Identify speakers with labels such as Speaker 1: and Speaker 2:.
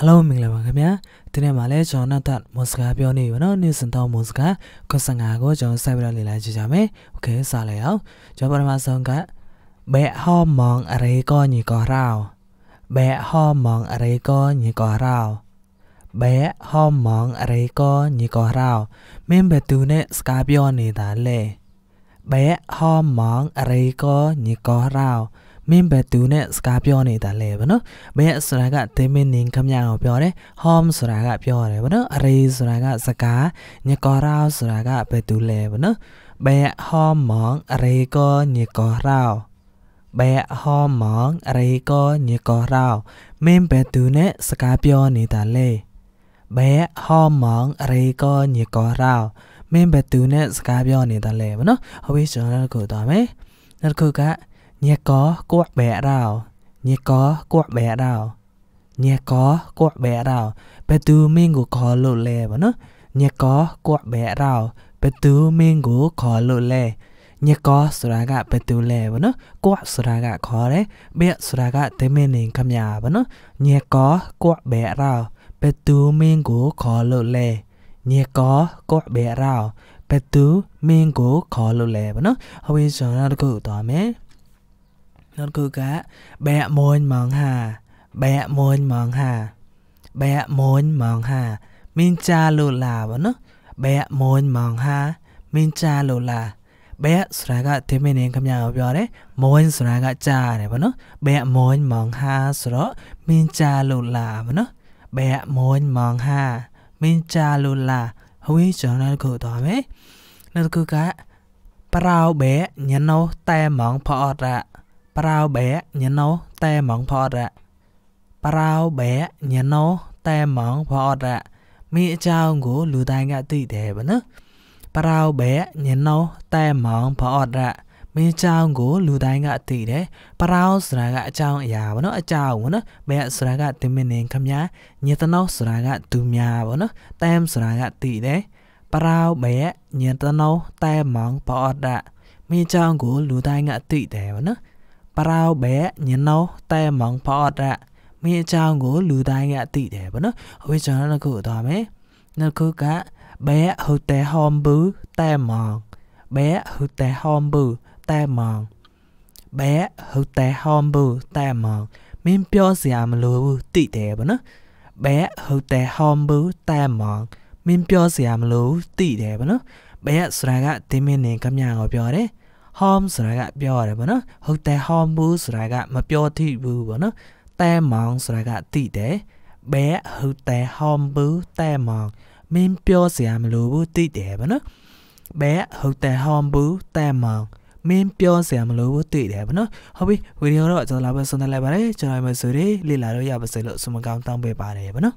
Speaker 1: အလုံးမင်္ဂလာပါခင်ဗျာဒီနေ့မှာလဲကျွန်တော်နောက်ထပ်မွန်စကာပြောနေပါတော့နေစံတော်မွန်စကာ85ကိုကျွန်တော်စိုက်ပြီးတော့လေ့လာကြည့်ကြမယ်โอเคစလိုက်အောင်ကျွန်တော်ပထမဆုံးကဘဲဟောမောင်အရေကောညီကောရောဘဲဟောမောင်အရေကောညီကောရောបេហមងរេកញីកោរោមេមបេទូនេស្កាបយោនេតាលេបេហមងរេកញីកោរោမင်းဘယ်သူနဲ့စကားပြောနေတာလဲဗောနော်မင်းဆိုတာကဒင်းမင်းနင်းခမရကိုပြောတယ် home ဆိုတာကပြောရတယ်ဗောနော် array ဆိုတာကစကားညကောရဆိုတာကဘယ်သူလဲဗောနော်ဘယ် home မောင် array ကိုညကောရဘယ် home မောင် array ကိုညကောရမင်းဘယ်သူနဲ့စကားပြောနေတာလဲဘယ် home မောင် array ကိုညကောရမင်းဘယ်သူနဲ့စကားပြောနေတာလဲဗောနော်ဟိုဘေးကျွန်တော်တို့ကိုသွားမယ်နောက်တစ်ခုက nhé có của bé rào, nhé có của bé rào, nhé có của bé rào, bé tư mình của khó lộ lè vào nó nhé có của bé rào, bé tư mình của khó lộ lè nhé có sửa ra gạ bé tư lè vào nó của sửa ra gạ khó đấy bé sửa ra gạ tế mê nền cam nhà vào nó nhé có của bé rào, bé tư mình của khó lộ lè nhé có của bé rào, bé tư mình của khó lộ lè bà nó hồi giờ ra được cử tòa mẹ នោះគឺកាបែកមួយម៉ងហា បែកមួយម៉ងហាបែកមួយម៉ងហាមីនចាលូឡាវណបែកមួយម៉ងហាមីនចាលូឡាបែកស្រាកទេមេនេកំញ៉ាပြောတယ်មួយស្រាកចាတယ်បងណបែកមួយម៉ងហាស្រមីនចាលូឡាបងណបែកមួយម៉ងហាមីនចាលូឡាហើយចំណាល់គូតមែនៅគឺកា ប្រៅបែកញ៉ណោតែម៉ងផអត់រ៉ាប្រៅបែញណោតែហ្មងផអត់ប្រៅបែញណោតែហ្មងផអត់မိအကြောင်းကိုလူတိုင်းကသိတယ်ဗနော်ပရောဘဲညနောတဲမောင်ဖော့ရမင်းအကြောင်းကိုလူတိုင်းကသိတယ်ပရောဆိုတာကအကြောင်းအရာဗနော်အကြောင်းဗနော်ဘဲဆိုတာကတင်မင်းနေခမညာညတနောဆိုတာကသူများဗနော်တမ်ဆိုတာကသိတယ်ပရောဘဲညတနောတဲမောင်ဖော့ရမင်းအကြောင်းကိုလူတိုင်းကသိတယ်ဗနော် parao bé nhớ nấu tay mong pa ra mi chào ngố lù tai ngạ tị để bữa nó bây giờ nó cử tòa mấy nó cứ cá bé hư tè hom bứ tay mòn bé hư tè hom bứ tay mòn bé hư tè hom bứ tay mòn mình biểu xem lù tị để bữa nó bé hư tè hom bứ tay mòn mình biểu xem lù tị để bữa nó bé sra gạ tìm mình nên cảm nhận ở home ဆိုတာကပြောရတယ်ပေါ့နော်ဟုတ်တယ် home ဘူးဆိုတာကမပြောသင့်ဘူးပေါ့နော်တဲမောင်ဆိုတာကသိတယ်ဘဲဟုတ်တယ် home ဘူးတဲမောင်မင်းပြောစရာမလိုဘူးသိတယ်ပေါ့နော်ဘဲဟုတ်တယ် home ဘူးတဲမောင်မင်းပြောစရာမလိုဘူးသိတယ်ဗောနော်ဟုတ်ပြီဗီဒီယိုတော့ကျွန်တော်လာပဲဆွမ်းသက်လိုက်ပါတယ်ကျွန်တော်မှဆိုရင်လေ့လာလို့ရပါစေလို့ဆုမကောင်းတောင်းပေးပါတယ်ဗောနော်